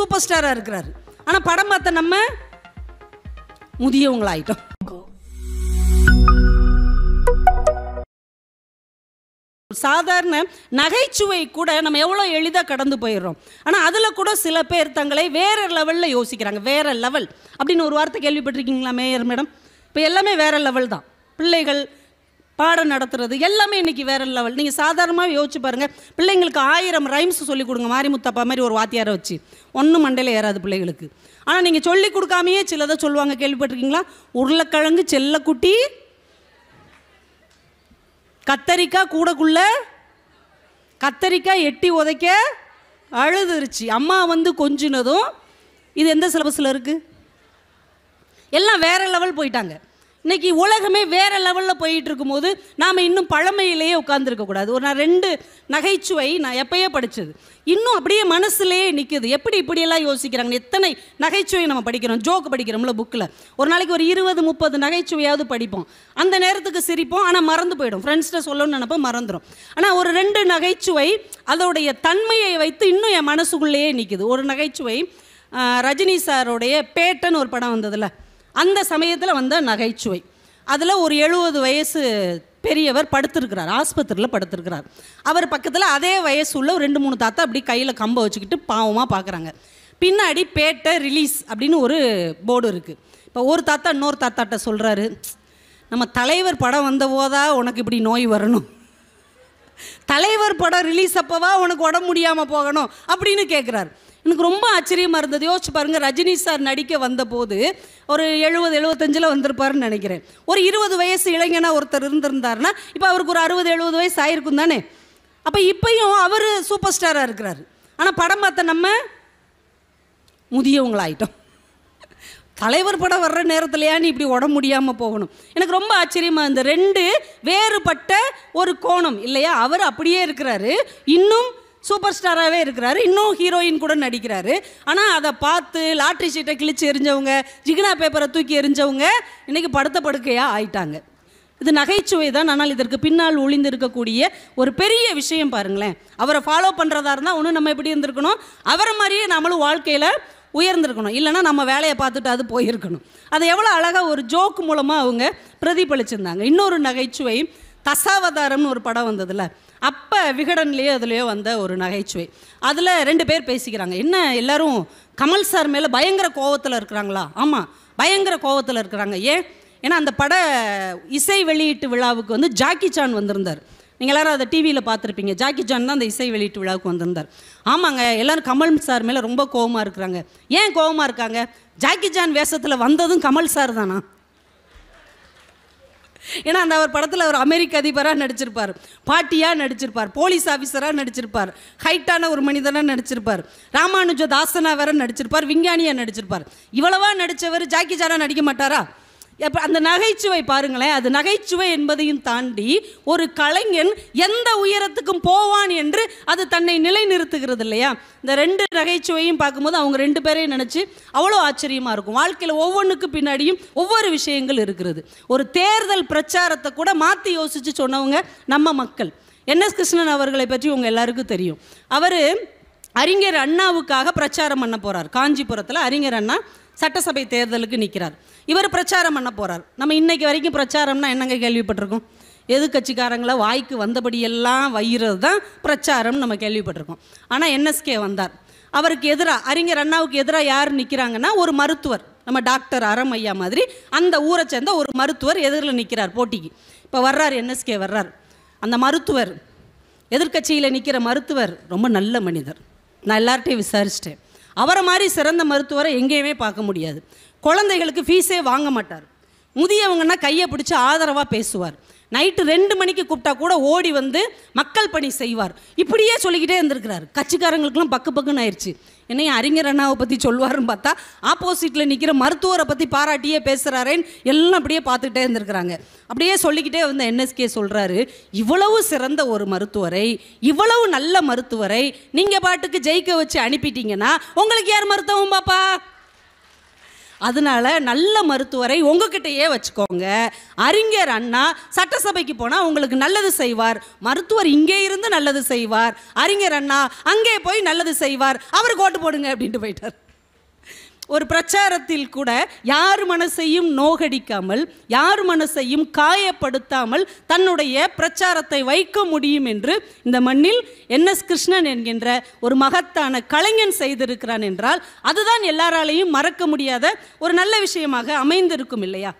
super ஸ்டாராக இருக்கிறாரு ஆனால் படம் பார்த்த நம்ம முதியவங்களாயிட்டோம் சாதாரண நகைச்சுவை கூட நம்ம எவ்வளோ எளிதாக கடந்து போயிடுறோம் ஆனால் அதில் கூட சில பேர் தங்களை வேற லெவலில் யோசிக்கிறாங்க வேற லெவல் அப்படின்னு ஒரு வார்த்தை கேள்விப்பட்டிருக்கீங்களா மேயர் மேடம் இப்போ எல்லாமே வேற லெவல் தான் பிள்ளைகள் பாடம் நடத்துறது எல்லாமே இன்றைக்கி வேறு லெவல் நீங்கள் சாதாரணமாக யோசிச்சு பாருங்கள் பிள்ளைங்களுக்கு ஆயிரம் ரைம்ஸ் சொல்லிக் கொடுங்க மாரிமுத்தப்பா மாதிரி ஒரு வாத்தியாரை வச்சு ஒன்றும் மண்டையில் ஏறாது பிள்ளைகளுக்கு ஆனால் நீங்கள் சொல்லிக் கொடுக்காமையே சிலதை சொல்லுவாங்க கேள்விப்பட்டிருக்கீங்களா உருளைக்கிழங்கு செல்லக்குட்டி கத்தரிக்காய் கூடக்குள்ள கத்தரிக்காய் எட்டி உதைக்க அழுதுருச்சு அம்மா வந்து கொஞ்சினதும் இது எந்த சிலபஸில் இருக்குது எல்லாம் வேறு லெவல் போயிட்டாங்க இன்னைக்கு உலகமே வேற லெவலில் போயிட்டு இருக்கும்போது நாம் இன்னும் பழமையிலேயே உட்காந்துருக்க கூடாது ஒரு நான் ரெண்டு நகைச்சுவை நான் எப்பயே படித்தது இன்னும் அப்படியே மனசுலேயே நிற்குது எப்படி இப்படியெல்லாம் யோசிக்கிறாங்க எத்தனை நகைச்சுவை நம்ம படிக்கிறோம் ஜோக் படிக்கிறோம்ல புக்கில் ஒரு நாளைக்கு ஒரு இருபது முப்பது நகைச்சுவையாவது படிப்போம் அந்த நேரத்துக்கு சிரிப்போம் ஆனால் மறந்து போயிடும் ஃப்ரெண்ட்ஸ்கிட்ட சொல்லணும்னு நினப்போம் மறந்துடும் ஆனால் ஒரு ரெண்டு நகைச்சுவை அதோடைய தன்மையை வைத்து இன்னும் என் மனசுக்குள்ளேயே நிற்குது ஒரு நகைச்சுவை ரஜினி சாரோடைய பேட்டன் ஒரு படம் வந்ததில்லை அந்த சமயத்தில் வந்த நகைச்சுவை அதில் ஒரு எழுபது வயசு பெரியவர் படுத்திருக்கிறார் ஆஸ்பத்திரியில் படுத்திருக்கிறார் அவர் பக்கத்தில் அதே வயசு உள்ள ரெண்டு மூணு தாத்தா அப்படி கையில் கம்பை வச்சுக்கிட்டு பாவமாக பார்க்குறாங்க பின்னாடி பேட்டை ரிலீஸ் அப்படின்னு ஒரு போர்டு இருக்குது இப்போ ஒரு தாத்தா இன்னொரு தாத்தாட்ட சொல்கிறாரு நம்ம தலைவர் படம் வந்த போதா உனக்கு இப்படி நோய் வரணும் தலைவர் படம் ரிலீஸ் அப்போவா உனக்கு உடம்பு முடியாமல் போகணும் அப்படின்னு கேட்குறாரு எனக்கு ரொம்ப ஆச்சரியமாக இருந்தது யோசிச்சு பாருங்கள் ரஜினி சார் நடிக்க வந்தபோது ஒரு எழுபது எழுபத்தஞ்சில் வந்திருப்பாருன்னு நினைக்கிறேன் ஒரு இருபது வயசு இளைஞனாக ஒருத்தர் இருந்திருந்தாருன்னா இப்போ அவருக்கு ஒரு அறுபது எழுபது வயசு ஆயிருக்கும் தானே அப்போ இப்பையும் அவர் சூப்பர் ஸ்டாராக இருக்கிறார் ஆனால் படம் பார்த்த நம்ம முதியவங்களாயிட்டோம் தலைவர் படம் வர்ற நேரத்துலையா நீ இப்படி உடம்பு முடியாமல் போகணும் எனக்கு ரொம்ப ஆச்சரியமாக இருந்தது ரெண்டு வேறுபட்ட ஒரு கோணம் இல்லையா அவர் அப்படியே இருக்கிறாரு இன்னும் சூப்பர் ஸ்டாராகவே இருக்கிறாரு இன்னும் ஹீரோயின் கூட நடிக்கிறாரு ஆனால் அதை பார்த்து லாட்ரி சீட்டை கிழிச்சு எரிஞ்சவங்க ஜிகினா பேப்பரை தூக்கி எரிஞ்சவங்க இன்றைக்கி படுத்த படுக்கையாக ஆயிட்டாங்க இது நகைச்சுவை தான் ஆனால் இதற்கு பின்னால் ஒளிந்திருக்கக்கூடிய இருக்கக்கூடிய ஒரு பெரிய விஷயம் பாருங்களேன் அவரை ஃபாலோ பண்ணுறதா இருந்தால் ஒன்று நம்ம எப்படி இருந்திருக்கணும் அவரை மாதிரியே நம்மளும் வாழ்க்கையில் உயர்ந்திருக்கணும் இல்லைனா நம்ம வேலையை பார்த்துட்டு அது போயிருக்கணும் அதை எவ்வளோ அழகாக ஒரு ஜோக் மூலமாக அவங்க பிரதிபலிச்சிருந்தாங்க இன்னொரு நகைச்சுவை தசாவதாரம்னு ஒரு படம் வந்ததில்ல அப்போ விகடன்லேயோ அதுலேயோ வந்த ஒரு நகைச்சுவை அதில் ரெண்டு பேர் பேசிக்கிறாங்க என்ன எல்லோரும் கமல் சார் மேலே பயங்கர கோவத்தில் இருக்கிறாங்களா ஆமாம் பயங்கர கோவத்தில் இருக்கிறாங்க ஏன் ஏன்னா அந்த பட இசை வெளியீட்டு விழாவுக்கு வந்து ஜாக்கி சான் வந்திருந்தார் நீங்கள் எல்லோரும் அதை டிவியில் பார்த்துருப்பீங்க ஜாக்கி ஜான் தான் அந்த இசை வெளியீட்டு விழாவுக்கு வந்திருந்தார் ஆமாங்க எல்லோரும் கமல் சார் மேலே ரொம்ப கோவமாக இருக்கிறாங்க ஏன் கோவமாக இருக்காங்க ஜாக்கி ஜான் வேஷத்தில் வந்ததும் கமல் சார் தானா ஏன்னா அந்த ஒரு படத்தில் அவர் அமெரிக்க அதிபராக நடிச்சிருப்பார் பாட்டியாக நடிச்சிருப்பார் போலீஸ் ஆஃபீஸராக நடிச்சிருப்பார் ஹைட்டான ஒரு மனிதனாக நடிச்சிருப்பார் ராமானுஜ தாசனா வேற நடிச்சிருப்பார் விஞ்ஞானியாக நடிச்சிருப்பார் இவ்வளவா நடித்தவர் ஜாக்கி ஜானா நடிக்க மாட்டாரா இப்போ அந்த நகைச்சுவை பாருங்களேன் அது நகைச்சுவை என்பதையும் தாண்டி ஒரு கலைஞன் எந்த உயரத்துக்கும் போவான் என்று அது தன்னை நிலைநிறுத்துகிறது இல்லையா இந்த ரெண்டு நகைச்சுவையும் பார்க்கும்போது அவங்க ரெண்டு பேரையும் நினச்சி அவ்வளோ ஆச்சரியமாக இருக்கும் வாழ்க்கையில் ஒவ்வொன்றுக்கு பின்னாடியும் ஒவ்வொரு விஷயங்கள் இருக்கிறது ஒரு தேர்தல் பிரச்சாரத்தை கூட மாற்றி யோசித்து சொன்னவங்க நம்ம மக்கள் என் எஸ் கிருஷ்ணன் அவர்களை பற்றி உங்கள் எல்லாருக்கும் தெரியும் அவர் அறிஞர் அண்ணாவுக்காக பிரச்சாரம் பண்ண போகிறார் காஞ்சிபுரத்தில் அறிஞர் அண்ணா சட்டசபை தேர்தலுக்கு நிற்கிறார் இவர் பிரச்சாரம் பண்ண போகிறார் நம்ம இன்றைக்கு வரைக்கும் பிரச்சாரம்னா என்னங்க கேள்விப்பட்டிருக்கோம் எதிர்கட்சிக்காரங்களை வாய்க்கு வந்தபடியெல்லாம் வைகிறது தான் பிரச்சாரம் நம்ம கேள்விப்பட்டிருக்கோம் ஆனால் என்எஸ்கே வந்தார் அவருக்கு எதிராக அறிஞர் அண்ணாவுக்கு எதிராக யார் நிற்கிறாங்கன்னா ஒரு மருத்துவர் நம்ம டாக்டர் அறம் ஐயா மாதிரி அந்த ஊரை சேர்ந்த ஒரு மருத்துவர் எதிரில் நிற்கிறார் போட்டிக்கு இப்போ வர்றார் என்எஸ்கே வர்றார் அந்த மருத்துவர் எதிர்கட்சியில் நிற்கிற மருத்துவர் ரொம்ப நல்ல மனிதர் நான் எல்லார்ட்டையும் விசாரிச்சிட்டேன் அவரை மாதிரி சிறந்த மருத்துவரை எங்கேயுமே பார்க்க முடியாது குழந்தைகளுக்கு ஃபீஸே வாங்க மாட்டார் முதியவங்கன்னா கையை பிடிச்சி ஆதரவாக பேசுவார் நைட்டு ரெண்டு மணிக்கு கூப்பிட்டா கூட ஓடி வந்து மக்கள் பணி செய்வார் இப்படியே சொல்லிக்கிட்டே இருந்திருக்கிறார் கட்சிக்காரங்களுக்குலாம் பக்கு பக்குன்னு ஆயிடுச்சு என்னையும் அறிஞர் அண்ணாவை பற்றி சொல்லுவாருன்னு பார்த்தா ஆப்போசிட்டில் நிற்கிற மருத்துவரை பற்றி பாராட்டியே பேசுகிறாரேன்னு எல்லாம் அப்படியே பார்த்துக்கிட்டே இருந்திருக்கிறாங்க அப்படியே சொல்லிக்கிட்டே வந்து என்எஸ்கே சொல்கிறாரு இவ்வளவு சிறந்த ஒரு மருத்துவரை இவ்வளவு நல்ல மருத்துவரை நீங்கள் பாட்டுக்கு ஜெயிக்க வச்சு அனுப்பிட்டீங்கன்னா உங்களுக்கு யார் மருத்துவம் பாப்பா அதனால நல்ல மருத்துவரை உங்ககிட்டயே வச்சுக்கோங்க அறிஞர் அண்ணா சட்டசபைக்கு போனால் உங்களுக்கு நல்லது செய்வார் மருத்துவர் இங்கே இருந்து நல்லது செய்வார் அறிஞர் அண்ணா அங்கே போய் நல்லது செய்வார் அவர் கோட்டு போடுங்க அப்படின்ட்டு போயிட்டார் ஒரு பிரச்சாரத்தில் கூட யார் மனசையும் நோகடிக்காமல் யார் மனசையும் காயப்படுத்தாமல் தன்னுடைய பிரச்சாரத்தை வைக்க முடியும் என்று இந்த மண்ணில் என் எஸ் கிருஷ்ணன் என்கின்ற ஒரு மகத்தான கலைஞன் செய்திருக்கிறான் என்றால் அதுதான் எல்லாராலையும் மறக்க முடியாத ஒரு நல்ல விஷயமாக அமைந்திருக்கும் இல்லையா